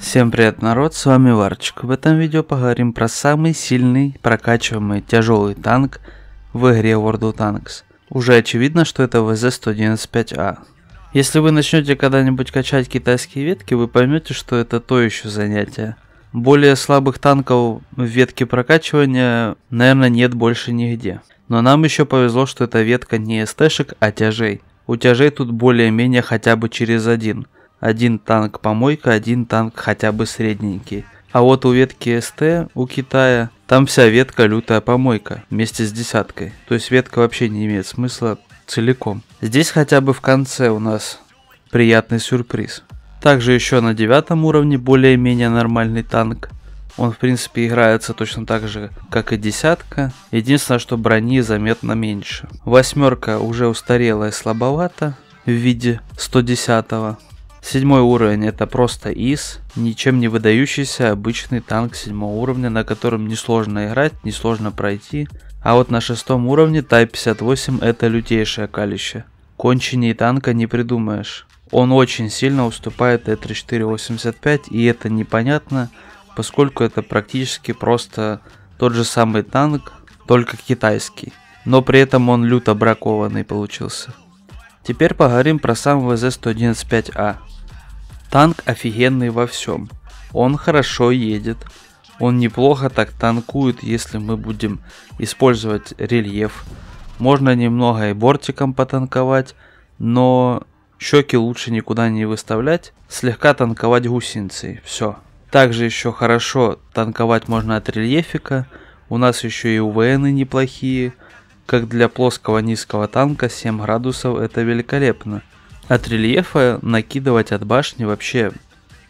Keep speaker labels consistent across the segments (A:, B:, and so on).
A: Всем привет, народ, с вами Варчик. В этом видео поговорим про самый сильный, прокачиваемый тяжелый танк в игре World of Tanks. Уже очевидно, что это ВЗ-195А. Если вы начнете когда-нибудь качать китайские ветки, вы поймете, что это то еще занятие. Более слабых танков в ветке прокачивания, наверное, нет больше нигде. Но нам еще повезло, что эта ветка не СТшек, а тяжей. У тяжей тут более-менее хотя бы через один – один танк помойка, один танк хотя бы средненький. А вот у ветки СТ у Китая там вся ветка лютая помойка вместе с десяткой. То есть ветка вообще не имеет смысла целиком. Здесь хотя бы в конце у нас приятный сюрприз. Также еще на девятом уровне более-менее нормальный танк. Он, в принципе, играется точно так же, как и десятка. Единственное, что брони заметно меньше. Восьмерка уже устарелая, и слабовата в виде 110-го. Седьмой уровень это просто ИС, ничем не выдающийся обычный танк седьмого уровня, на котором несложно играть, несложно пройти. А вот на шестом уровне Type 58 это лютейшее калище. Конченей танка не придумаешь. Он очень сильно уступает Т-3485 и это непонятно, поскольку это практически просто тот же самый танк, только китайский. Но при этом он люто бракованный получился. Теперь поговорим про сам ВЗ-111-5А. Танк офигенный во всем. Он хорошо едет. Он неплохо так танкует, если мы будем использовать рельеф. Можно немного и бортиком потанковать, но щеки лучше никуда не выставлять, слегка танковать гусеницей, все. Также еще хорошо танковать можно от рельефика, у нас еще и УВНы неплохие, как для плоского низкого танка 7 градусов это великолепно. От рельефа накидывать от башни вообще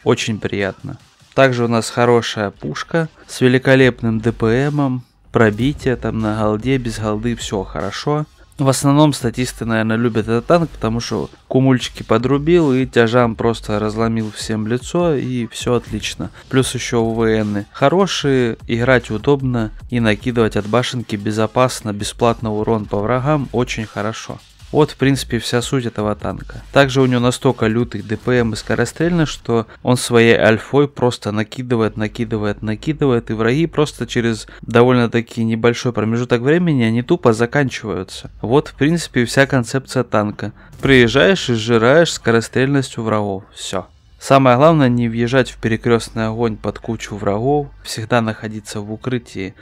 A: очень приятно. Также у нас хорошая пушка с великолепным ДПМом, пробитие там на голде, без голды все хорошо. В основном статисты, наверное, любят этот танк, потому что кумульчики подрубил и тяжам просто разломил всем лицо и все отлично. Плюс еще УВНы хорошие, играть удобно и накидывать от башенки безопасно, бесплатно урон по врагам очень хорошо. Вот, в принципе, вся суть этого танка. Также у него настолько лютый ДПМ и скорострельность, что он своей альфой просто накидывает, накидывает, накидывает, и враги просто через довольно-таки небольшой промежуток времени они тупо заканчиваются. Вот, в принципе, вся концепция танка. Приезжаешь и сжираешь у врагов. Все. Самое главное не въезжать в перекрестный огонь под кучу врагов, всегда находиться в укрытии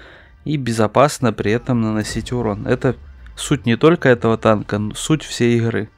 A: и безопасно при этом наносить урон. Это Суть не только этого танка, но суть всей игры.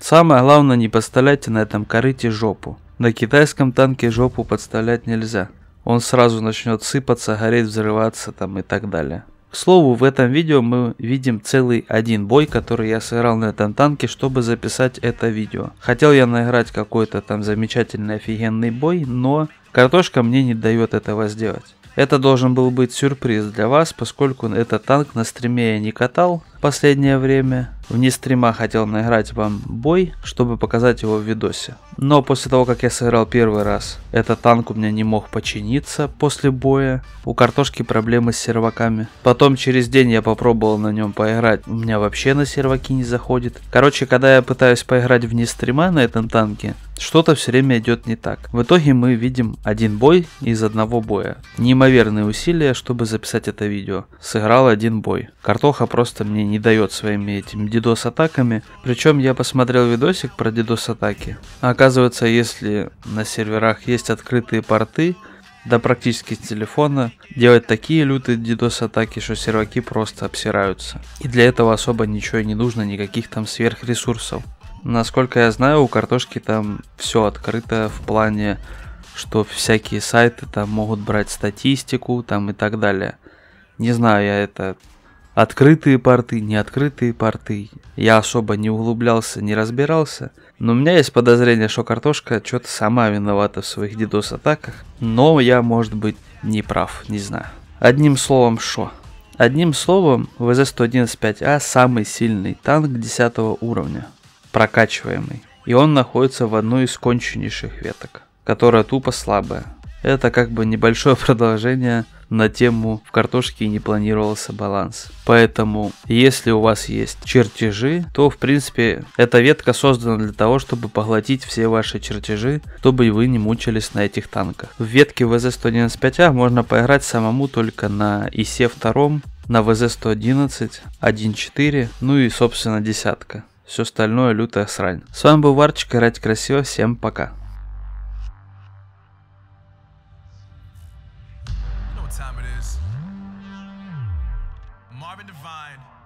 A: Самое главное, не подставляйте на этом корыте жопу. На китайском танке жопу подставлять нельзя. Он сразу начнет сыпаться, гореть, взрываться там и так далее. К слову, в этом видео мы видим целый один бой, который я сыграл на этом танке, чтобы записать это видео. Хотел я наиграть какой-то там замечательный офигенный бой, но картошка мне не дает этого сделать. Это должен был быть сюрприз для вас, поскольку этот танк на стриме я не катал, последнее время. Вне стрима хотел наиграть вам бой, чтобы показать его в видосе. Но после того, как я сыграл первый раз, этот танк у меня не мог починиться после боя. У картошки проблемы с серваками. Потом через день я попробовал на нем поиграть. У меня вообще на серваки не заходит. Короче, когда я пытаюсь поиграть вне стрима на этом танке, что-то все время идет не так. В итоге мы видим один бой из одного боя. Неимоверные усилия, чтобы записать это видео. Сыграл один бой. Картоха просто мне не не дает своими этими дидос атаками Причем я посмотрел видосик про дидос атаки оказывается, если на серверах есть открытые порты, да практически с телефона, делать такие лютые дидос атаки что серваки просто обсираются. И для этого особо ничего и не нужно, никаких там сверхресурсов. Насколько я знаю, у картошки там все открыто в плане, что всякие сайты там могут брать статистику там и так далее. Не знаю я это открытые порты, неоткрытые порты. Я особо не углублялся, не разбирался. Но у меня есть подозрение, что картошка что-то сама виновата в своих дидос-атаках. Но я, может быть, не прав, не знаю. Одним словом, шо? Одним словом, ВЗ-111-5А самый сильный танк 10 уровня, прокачиваемый. И он находится в одной из конченнейших веток, которая тупо слабая. Это как бы небольшое продолжение на тему «В картошке не планировался баланс». Поэтому, если у вас есть чертежи, то, в принципе, эта ветка создана для того, чтобы поглотить все ваши чертежи, чтобы и вы не мучились на этих танках. В ветке VZ-195А можно поиграть самому только на IC-2, на вз 111 1.4, ну и, собственно, десятка. Все остальное лютая срань. С вами был Варчик, играть красиво, всем пока. I've been Devine.